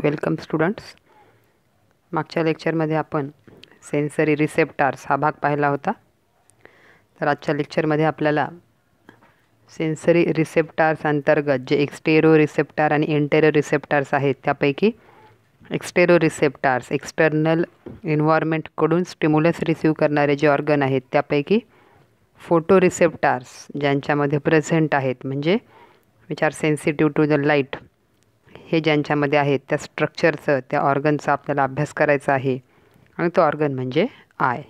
Welcome students मागच्या लेक्चरमध्ये आपण सेन्सरी रिसेप्टार्स हा भाग पाहिला होता तर आजच्या लेक्चरमध्ये आपल्याला सेन्सरी रिसेप्टार्स अंतर्गत जे एक्स्टेरो रिसेप्टार आणि इंटेरो रिसेप्टार्स आहेत त्यापैकी एक्स्टेरो रिसेप्टार्स एक्स्टर्नल एन्व्हायरमेंटकडून स्टिम्युलस रिसीव करणारे जे ऑर्गन आहेत त्यापैकी फोटो रिसेप्टार्स ज्यांच्यामध्ये प्रेझेंट आहेत म्हणजे which are sensitive to the light हे ज्यांच्यामध्ये आहेत त्या स्ट्रक्चरचं त्या ऑर्गनचा आपल्याला अभ्यास करायचा आहे आणि तो ऑर्गन म्हणजे eye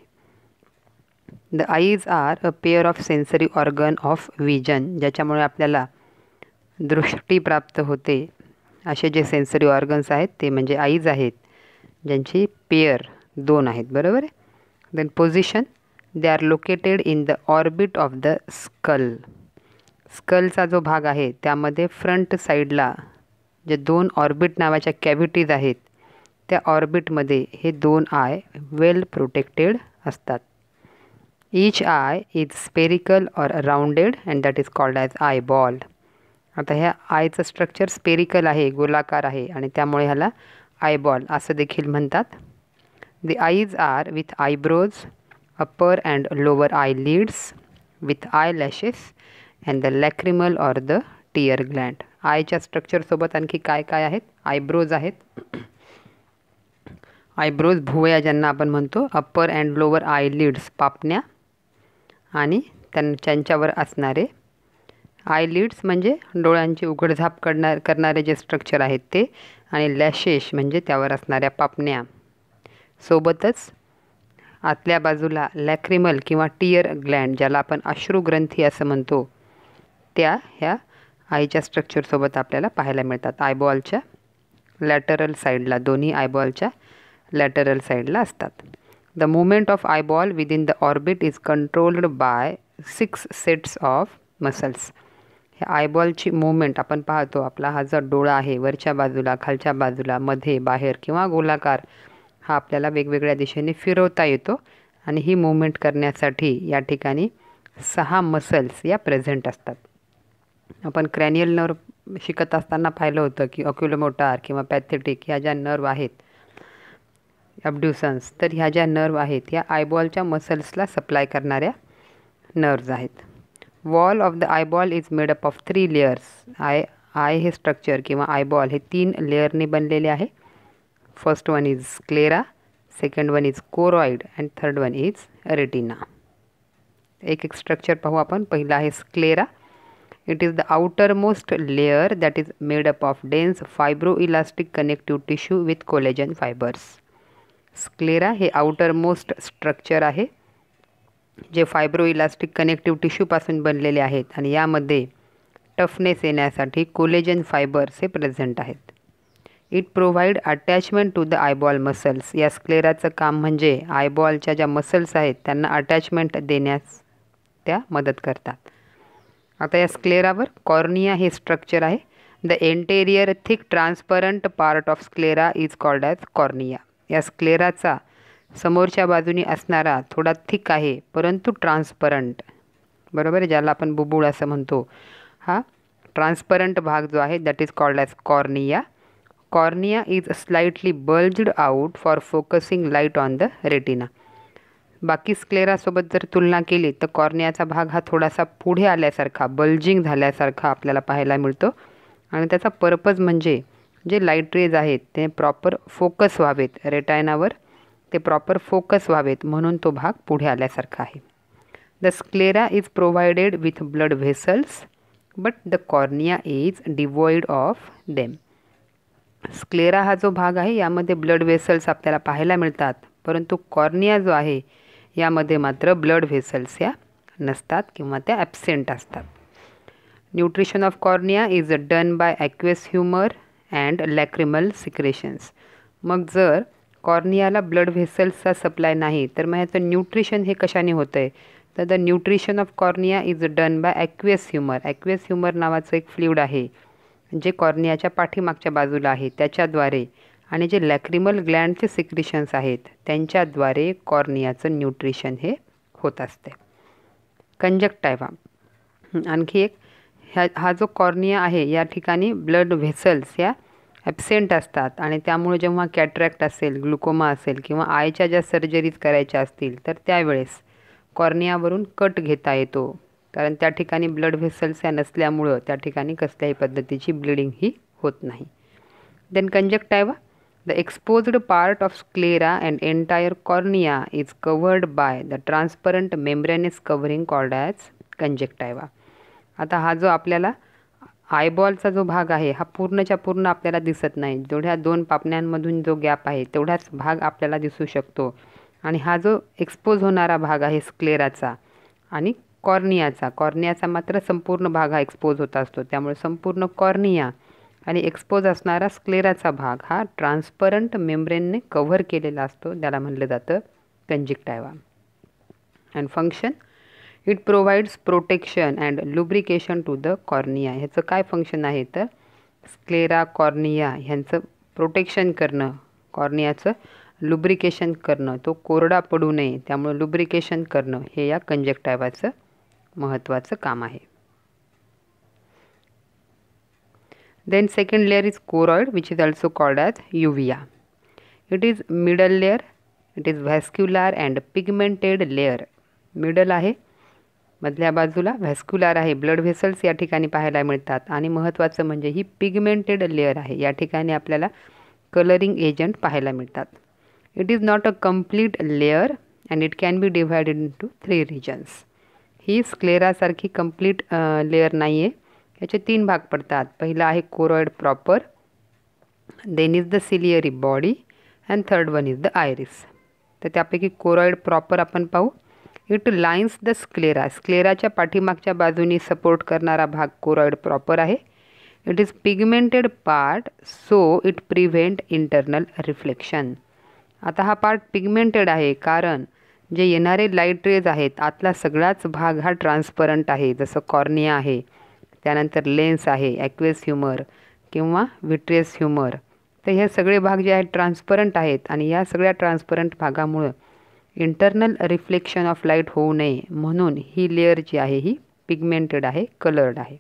the eyes are a pair of sensory organ of vision ज्याच्यामुळे आपल्याला दृष्टी प्राप्त होते असे जे सेन्सरी ऑर्गन्स आहेत ते म्हणजे आईज आहेत ज्यांची पेअर दोन आहेत बरोबर आहे then position they are located in the orbit of the skull स्कलचा जो भाग आहे त्यामध्ये फ्रंट साईडला जे दोन ऑर्बिट नावाच्या कॅव्हिटीज आहेत त्या ऑर्बिटमध्ये हे दोन आय वेल प्रोटेक्टेड असतात each eye is spherical or rounded and that is called as eyeball आता ह्या आयचं स्ट्रक्चर स्पेरिकल आहे गोलाकार आहे आणि त्यामुळे ह्याला आयबॉल असं देखील म्हणतात the eyes are with eyebrows upper and lower eyelids with eyelashes and the lacrimal or the tear gland आयच्या स्ट्रक्चरसोबत आणखी काय काय आहेत आयब्रोज आहेत आयब्रोज भुवया ज्यांना आपण म्हणतो upper and lower eyelids पापण्या आणि त्यांच्यावर असणारे आय लिड्स म्हणजे डोळ्यांची उघडझाप करणार करणारे जे स्ट्रक्चर आहेत ते आणि लॅशेश म्हणजे त्यावर असणाऱ्या पापण्या सोबतच आतल्या बाजूला लॅक्रिमल किंवा टीयर ग्लँड ज्याला आपण अश्रुग्रंथी असं म्हणतो त्या ह्या आईच्या स्ट्रक्चरसोबत आपल्याला पाहायला मिळतात आयबॉलच्या लॅटरल साईडला दोन्ही आयबॉलच्या लॅटरल साईडला असतात the movement of eyeball within the orbit is controlled by six sets of muscles हे आयबॉलची मुवमेंट आपण पाहतो आपला हा जो डोळा आहे वरच्या बाजूला खालच्या बाजूला मध्ये बाहेर किंवा गोलाकार हा आपल्याला वेगवेगळ्या दिशेने फिरवता येतो आणि ही मुवमेंट करण्यासाठी या ठिकाणी सहा मसल्स या प्रेझेंट असतात आपण क्रॅनियल नर्व शिकत असताना पाहिलं होतं की ऑक्युलोमोटार किंवा पॅथेटिक ह्या ज्या नर्व आहेत अब्ड्युसन्स तर ह्या ज्या नर्व आहेत या आयबॉलच्या मसल्सला सप्लाय करणाऱ्या नर्व्ज आहेत wall of the eyeball is made up of three layers eye eye हे स्ट्रक्चर किंवा आयबॉल हे तीन लेअरने बनलेले आहे first one is sclera second one is choroid and third one is retina एक एक स्ट्रक्चर पाहू आपण पहिला आहे sclera It is the outermost layer that is made of of dense fibroelastic connective tissue with collagen fibers. Sclera हे outermost structure आहे जे फायब्रोइलास्टिक connective टिश्यूपासून बनलेले आहेत आणि यामध्ये टफनेस येण्यासाठी कोलेजन फायबर्स हे प्रेझेंट आहेत it provide attachment to the eyeball muscles या स्क्लेराचं काम म्हणजे आयबॉलच्या ज्या मसल्स आहेत त्यांना अटॅचमेंट देण्यास त्या मदत करतात आता या स्क्लेरावर कॉर्निया हे स्ट्रक्चर आहे the anterior thick transparent part of sclera is called as cornea या स्क्लेराचा समोरच्या बाजूनी असणारा थोडा थिक आहे परंतु ट्रान्सपरंट बरोबर आहे ज्याला आपण बुबुळ असं म्हणतो हा ट्रान्सपरंट भाग जो आहे that is called as cornea cornea is slightly bulged out for focusing light on the retina बाकी स्क्लेरासोबत जर तुलना केली तर कॉर्नियाचा भाग हा थोडासा पुढे आल्यासारखा बल्जिंग झाल्यासारखा आपल्याला पाहायला मिळतो आणि त्याचा पर्पज म्हणजे जे लाईट रेज आहेत ते प्रॉपर फोकस व्हावेत रेटायनावर ते प्रॉपर फोकस व्हावेत म्हणून तो भाग पुढे आल्यासारखा आहे the sclera is provided with blood vessels but the cornea is devoid of them sclera हा जो भाग आहे यामध्ये ब्लड व्हेसल्स आपल्याला पाहायला मिळतात परंतु कॉर्निया जो आहे यामध्ये मात्र ब्लड व्हेसल्स या नसतात किंवा त्या ॲबसेंट असतात nutrition of cornea is done by aqueous humour and lacrimal secretions मग जर कॉर्नियाला ब्लड व्हेसल्सचा सप्लाय नाही तर मग ह्याचं न्यूट्रिशन हे कशाने होतं आहे तर the nutrition of cornea is done by aqueous humour aqueous humour नावाचं एक फ्ल्युड आहे जे कॉर्नियाच्या पाठीमागच्या बाजूला आहे त्याच्याद्वारे आणि जे लॅक्रिमल ग्लँडचे सिक्रिशन्स आहेत त्यांच्याद्वारे कॉर्नियाचं न्यूट्रिशन हे होत असते कंजक्टायवा आणखी एक ह्या हा जो कॉर्निया आहे या ठिकाणी ब्लड व्हेसल्स या ॲबसेंट असतात आणि त्यामुळे जेव्हा कॅट्रॅक्ट असेल ग्लुकोमा असेल किंवा आयच्या ज्या सर्जरीज करायच्या असतील तर त्यावेळेस कॉर्नियावरून कट घेता येतो कारण त्या ठिकाणी ब्लड व्हेसल्स या नसल्यामुळं त्या ठिकाणी कसल्याही पद्धतीची ब्लिडिंग ही होत नाही then conjunctiva The exposed part of sclera and entire cornea is covered by the transparent membranous covering called as conjunctiva. आता हा जो आपल्याला आयबॉलचा जो भाग आहे हा पूर्णच्या पूर्ण आपल्याला दिसत नाही जेवढ्या दोन पापण्यांमधून जो गॅप आहे तेवढाच भाग आपल्याला दिसू शकतो आणि हा जो एक्सपोज होणारा भाग आहे स्क्लेराचा आणि कॉर्नियाचा कॉर्नियाचा मात्र संपूर्ण भाग हा एक्सपोज होत असतो त्यामुळे संपूर्ण कॉर्निया आणि एक्सपोज असणारा स्क्लेराचा भाग हा ट्रान्सपरंट मेम्ब्रेनने कव्हर केलेला असतो त्याला म्हणलं जातं conjunctiva and function it provides protection and lubrication to the cornea ह्याचं काय फंक्शन आहे तर स्क्लेरा कॉर्निया ह्यांचं प्रोटेक्शन करणं कॉर्नियाचं लुब्रिकेशन करणं तो कोरडा पडू नये त्यामुळे लुब्रिकेशन करणं हे या कंजेक्टायवाचं महत्त्वाचं काम आहे Then second layer is choroid which is also called as uvea. It is middle layer, it is vascular and pigmented layer. Middle आहे मधल्या बाजूला व्हॅस्क्युलर आहे ब्लड व्हेसल्स या ठिकाणी पाहायला मिळतात आणि महत्त्वाचं म्हणजे ही पिगमेंटेड लेअर आहे या ठिकाणी आपल्याला कलरिंग एजंट पाहायला मिळतात it is not a complete layer and it can be divided to three regions ही स्क्लेरासारखी कम्प्लीट लेअर नाही आहे याचे तीन भाग पडतात पहिला आहे choroid proper then is the ciliary body and third one is the iris तर त्यापैकी कोरॉइड प्रॉपर आपण पाहू इट लाईन्स द स्क्लेरा स्क्लेराच्या पाठीमागच्या बाजूनी सपोर्ट करणारा भाग कोरॉइड प्रॉपर आहे it is pigmented part so it prevent internal reflection आता हा पार्ट पिगमेंटेड आहे कारण जे येणारे लाईट रेज आहेत आतला सगळाच भाग हा ट्रान्सपरंट आहे जसं कॉर्निया आहे त्यानंतर लेन्स आहे ॲक्वेस ह्युमर किंवा विट्रेस ह्युमर तर हे सगळे भाग जे आहेत ट्रान्सपरंट आहेत आणि या सगळ्या ट्रान्सपरंट भागामुळं इंटरनल रिफ्लेक्शन ऑफ लाईट होऊ नये म्हणून ही लेअर जी आहे ही पिगमेंटेड आहे कलर्ड आहे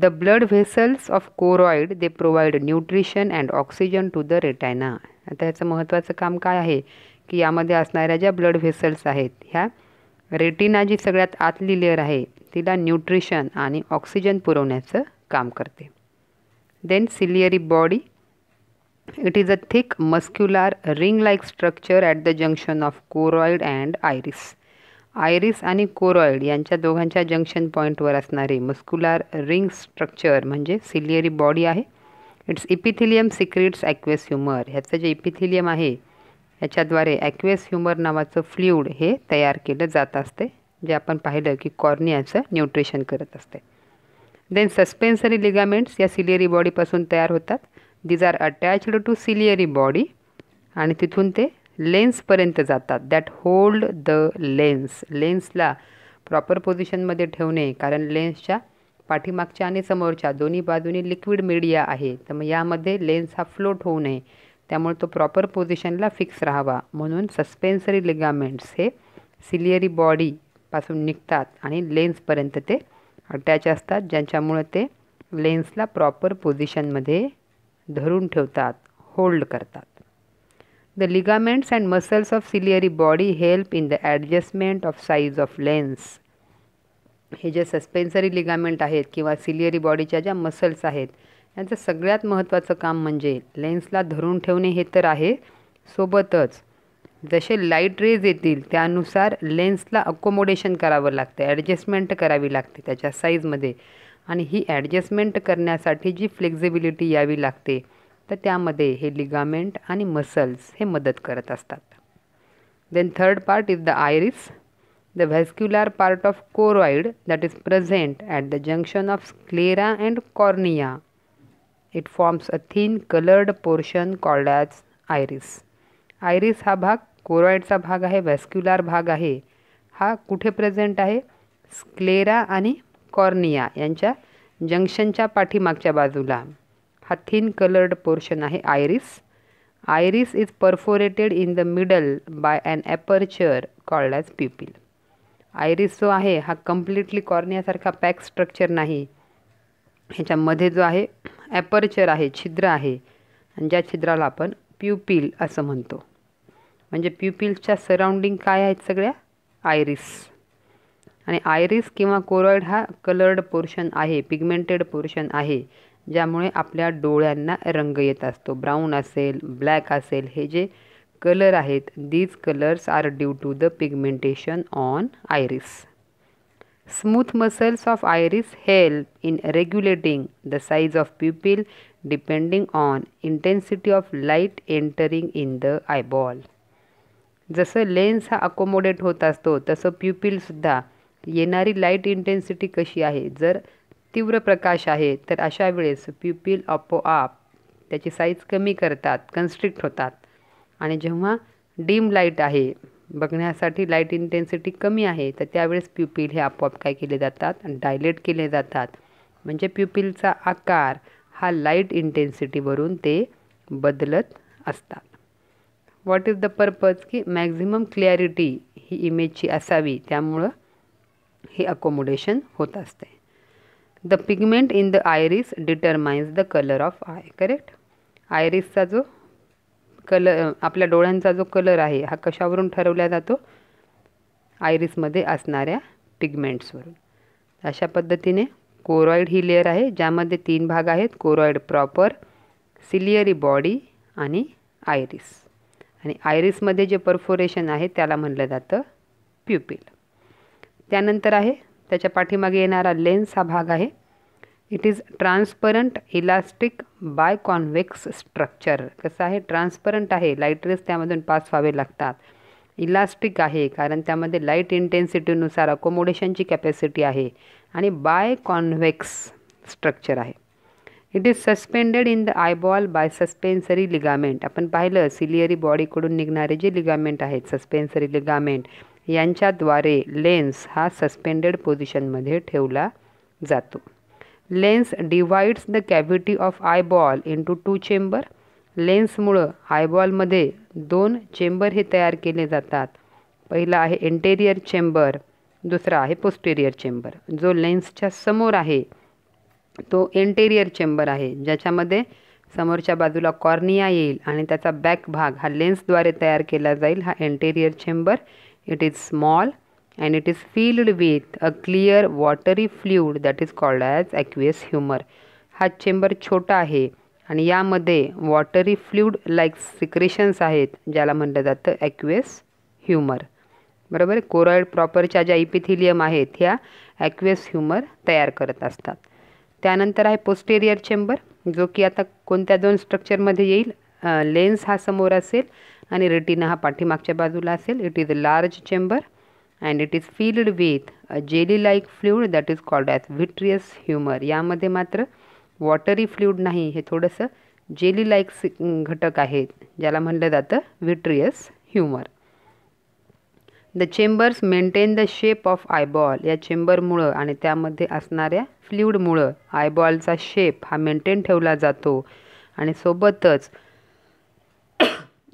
the blood vessels of choroid they provide nutrition and oxygen to the retina आता ह्याचं महत्त्वाचं काम काय आहे की यामध्ये असणाऱ्या ज्या ब्लड व्हेसल्स आहेत ह्या रेटिना जी सगळ्यात आतली लेअर आहे व्यक्तीला न्यूट्रिशन आणि ऑक्सिजन पुरवण्याचं काम करते then ciliary body it is a thick muscular ring like structure at the junction of choroid and iris iris आणि कोरॉइड यांच्या दोघांच्या जंक्शन पॉईंटवर असणारे मस्क्युलर रिंग स्ट्रक्चर म्हणजे सिलियरी बॉडी आहे its epithelium secretes aqueous humour ह्याचं जे epithelium आहे याच्याद्वारे ॲक्वेस ह्युमर नावाचं फ्ल्युड हे तयार केलं जात असते जे आपण पाहिलं की कॉर्नियाचं न्यूट्रिशन करत असते देन सस्पेन्सरी लिगामेंट्स या सिलियरी बॉडीपासून तयार होतात these are attached to ciliary body आणि तिथून ते लेन्सपर्यंत जातात दॅट होल्ड द लेन्स लेन्सला प्रॉपर पोझिशनमध्ये ठेवणे कारण लेन्सच्या पाठीमागच्या आणि समोरच्या दोन्ही बाजूने लिक्विड मीडिया आहे तर मग यामध्ये लेन्स हा फ्लोट होऊ नये त्यामुळे तो प्रॉपर पोझिशनला फिक्स राहावा म्हणून सस्पेन्सरी लिगामेंट्स हे सिलियरी बॉडी पासून निघतात आणि लेन्सपर्यंत ते अटॅच असतात ज्यांच्यामुळं ते लेन्सला प्रॉपर पोझिशनमध्ये धरून ठेवतात होल्ड करतात the ligaments and muscles of ciliary body help in the adjustment of size of lens हे जे सस्पेन्सरी लिगामेंट आहेत किंवा सिलियरी बॉडीच्या ज्या मसल्स आहेत यांचं सगळ्यात महत्त्वाचं काम म्हणजे लेन्सला धरून ठेवणे हे तर आहे सोबतच जसे लाईट रेज येतील त्यानुसार लेन्सला अकोमोडेशन करावं लागतं ॲडजस्टमेंट करावी लागते त्याच्या साईजमध्ये आणि ही ॲडजस्टमेंट करण्यासाठी जी फ्लेक्झिबिलिटी यावी लागते तर त्यामध्ये हे लिगामेंट आणि मसल्स हे मदत करत असतात then third part is the iris the vascular part of choroid that is present at the junction of sclera and cornea it forms a thin coloured portion called as iris iris हा भाग कोरॉइडचा भाग आहे व्हॅस्क्युलार भाग आहे हा कुठे present आहे sclera आणि कॉर्निया यांच्या जंक्शनच्या पाठीमागच्या बाजूला हा थिन कलर्ड पोर्शन आहे iris iris is perforated in the middle by an aperture called as pupil iris जो आहे हा कम्प्लिटली कॉर्नियासारखा पॅक स्ट्रक्चर नाही ह्याच्यामध्ये जो आहे ॲपर्चर आहे छिद्र आहे आणि ज्या छिद्राला आपण प्युपिल असं म्हणतो म्हणजे प्युपिल्सच्या सराउंडिंग काय आहेत सगळ्या आयरिस आणि आयरिस किंवा कोरॉइड हा कलर्ड पोर्शन आहे पिगमेंटेड पोर्शन आहे ज्यामुळे आपल्या डोळ्यांना रंग येत असतो ब्राऊन असेल ब्लॅक असेल हे जे कलर आहेत these colours are due to the pigmentation on iris smooth muscles of iris help in regulating the size of pupil depending on intensity of light entering in the eyeball जसं lens हा accommodate होत असतो तसं प्युपिलसुद्धा येणारी light intensity कशी आहे जर तीव्र प्रकाश आहे तर अशा वेळेस प्युपिल आपोआप त्याची साईज कमी करतात कन्स्ट्रिक्ट होतात आणि जेव्हा डीम लाईट आहे बघण्यासाठी लाईट इंटेन्सिटी कमी आहे तर त्यावेळेस प्युपिल हे आपोआप काय केले जातात डायलेट केले जातात म्हणजे प्युपिलचा आकार हा लाईट इंटेन्सिटीवरून ते बदलत असतात व्हॉट इज द पर्पज की मॅक्झिमम क्लॅरिटी ही इमेजची असावी त्यामुळं हे अकोमोडेशन होत असते the pigment in the iris determines the colour of eye correct आयरिसचा जो कलर आपल्या डोळ्यांचा जो कलर आहे हा कशावरून ठरवला जातो आयरिसमध्ये असणाऱ्या पिगमेंट्सवरून अशा पद्धतीने कोरॉइड ही लेअर आहे ज्यामध्ये तीन भाग आहेत कोरॉइड प्रॉपर सिलियरी बॉडी आणि आयरिस आणि आयरिसमध्ये जे परफोरेशन आहे त्याला म्हटलं जातं प्युपिल त्यानंतर आहे त्याच्या पाठीमागे येणारा लेन्स हा भाग आहे it is transparent elastic biconvex structure कसं आहे ट्रान्सपरंट आहे लाईट रेस त्यामधून पास व्हावे लागतात इलास्टिक आहे कारण त्यामध्ये लाईट इंटेन्सिटीनुसार अकोमोडेशनची कॅपॅसिटी आहे आणि बाय कॉन्वेक्स स्ट्रक्चर आहे it is suspended in the eyeball by suspensory ligament आपण पाहिलं सिलियरी बॉडीकडून निघणारे जे लिगामेंट आहेत सस्पेन्सरी लिगामेंट यांच्याद्वारे लेन्स हा सस्पेंडेड पोझिशनमध्ये ठेवला जातो lens divides the cavity of eyeball to two chamber लेन्समुळं आयबॉलमध्ये दोन चेंबर हे तयार केले जातात पहिला आहे इंटेरियर चेंबर दुसरा आहे पोस्टेरियर चेंबर जो लेन्सच्या समोर आहे तो इंटेरियर चेंबर आहे ज्याच्यामध्ये समोरच्या बाजूला कॉर्निया येईल आणि त्याचा बॅक भाग हा लेन्सद्वारे तयार केला जाईल हा interior chamber it is small and it is filled with a clear watery fluid that is called as aqueous humour हा चेंबर छोटा आहे आणि यामध्ये वॉटरी फ्ल्यूड लाईक सिक्रेशन्स आहेत ज्याला म्हटलं जातं ॲक्वेस ह्युमर बरोबर कोरॉइड प्रॉपरच्या ज्या इपिथिलियम आहेत ह्या ॲक्वेस ह्युमर तयार करत असतात त्यानंतर आहे पोस्टेरियर चेंबर जो की आता कोणत्या दोन स्ट्रक्चरमध्ये येईल लेन्स हा समोर असेल आणि रेटिना हा पाठीमागच्या बाजूला असेल it is a large chamber and it is filled with a jelly like fluid that is called as vitreous humour यामध्ये मात्र वॉटरी फ्ल्युड नाही हे थोडंसं जेली लाईक घटक आहेत ज्याला म्हणलं जातं vitreous humour the chambers maintain the shape of eyeball या चेंबरमुळं आणि त्यामध्ये असणाऱ्या फ्ल्युडमुळं आयबॉलचा शेप हा मेंटेन ठेवला जातो आणि सोबतच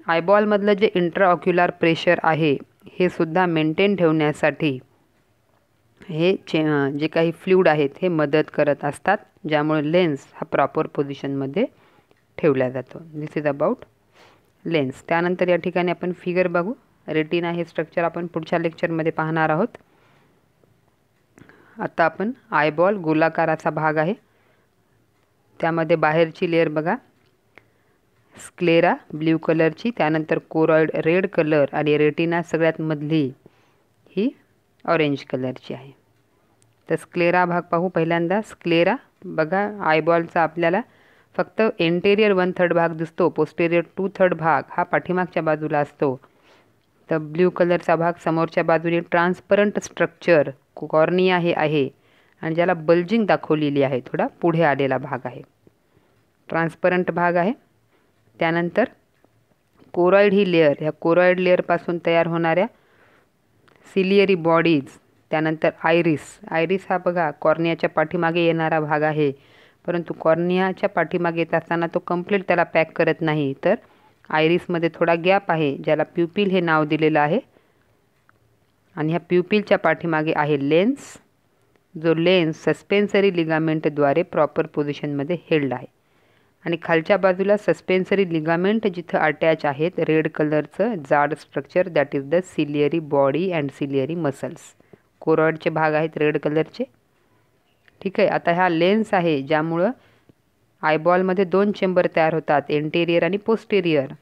आयबॉलमधलं जे इंट्राऑक्युलर प्रेशर आहे हे सुद्धा मेंटेन ठेवण्यासाठी हे चे जे काही फ्ल्यूड आहेत हे मदत करत असतात ज्यामुळे लेन्स हा प्रॉपर पोझिशनमध्ये ठेवला जातो दिस इज अबाउट लेन्स त्यानंतर या ठिकाणी आपण फिगर बघू रेटिना हे स्ट्रक्चर आपण पुढच्या लेक्चरमध्ये पाहणार आहोत आता आपण आयबॉल गोलाकाराचा भाग आहे त्यामध्ये बाहेरची लेअर बघा स्क्लेरा ब्ल्यू कलरची त्यानंतर कोरॉइड रेड कलर आणि रेटिना सगळ्यात मधली ही ऑरेंज कलरची आहे तर स्क्लेरा भाग पाहू पहिल्यांदा स्क्लेरा बघा आयबॉलचा आपल्याला फक्त एंटेरियर वन थर्ड भाग दिसतो पोस्टेरियर टू थर्ड भाग हा पाठीमागच्या बाजूला असतो तर ब्ल्यू कलरचा भाग समोरच्या बाजूने ट्रान्सपरंट स्ट्रक्चर कॉर्निया हे आहे आणि ज्याला बल्जिंग दाखवलेली आहे थोडा पुढे आलेला भाग आहे ट्रान्सपरंट भाग आहे त्यानंतर कोरॉइड ही लेअर ह्या कोरॉइड लेअरपासून तयार होणाऱ्या सिलियरी बॉडीज त्यानंतर आयरिस आयरिस हा बघा कॉर्नियाच्या पाठीमागे येणारा भाग आहे परंतु कॉर्नियाच्या पाठीमागे येत असताना तो कम्प्लीट त्याला पॅक करत नाही तर आयरिसमध्ये थोडा गॅप आहे ज्याला प्युपिल हे नाव दिलेलं आहे आणि ह्या प्युपिलच्या पाठीमागे आहे लेन्स जो लेन्स सस्पेन्सरी लिगामेंटद्वारे प्रॉपर पोझिशनमध्ये हेल्ड आहे आणि खालच्या बाजूला सस्पेन्सरी लिगामेंट जिथं अटॅच आहेत रेड कलरचं जाड structure that is the ciliary body and ciliary muscles कोरॉडचे भाग आहेत रेड कलरचे ठीक आहे आता ह्या लेन्स आहे ज्यामुळं आयबॉलमध्ये दोन चेंबर तयार होतात एंटेरियर आणि पोस्टेरियर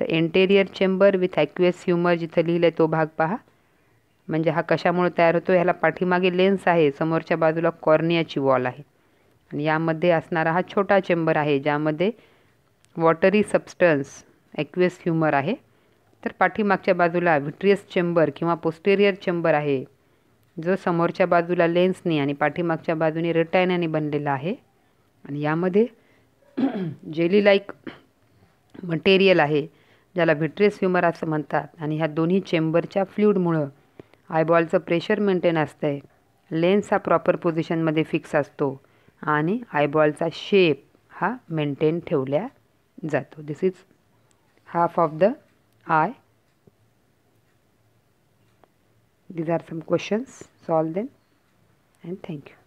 तर anterior chamber with aqueous humour जिथं लिहिलं आहे तो भाग पहा म्हणजे हा कशामुळे तयार होतो ह्याला पाठीमागे लेन्स आहे समोरच्या बाजूला कॉर्नियाची वॉल आहे आणि यामध्ये असणारा हा छोटा चेंबर आहे ज्यामध्ये वॉटरी सबस्टन्स ॲक्युएस ह्युमर आहे तर पाठीमागच्या बाजूला व्हिट्रियस चेंबर किंवा पोस्टेरियर चेंबर आहे जो समोरच्या बाजूला लेन्सनी आणि पाठीमागच्या बाजूने रिटायनाने बनलेला आहे आणि यामध्ये जेली लाईक मटेरियल आहे ज्याला व्हिट्रेस ह्युमर असं म्हणतात आणि ह्या दोन्ही चेंबरच्या फ्ल्यूडमुळं आयबॉलचं प्रेशर मेंटेन असतं आहे लेन्स हा प्रॉपर पोझिशनमध्ये फिक्स असतो आणि आयबॉलचा शेप हा मेंटेन ठेवल्या जातो this is half of the eye these are some questions solve then and thank you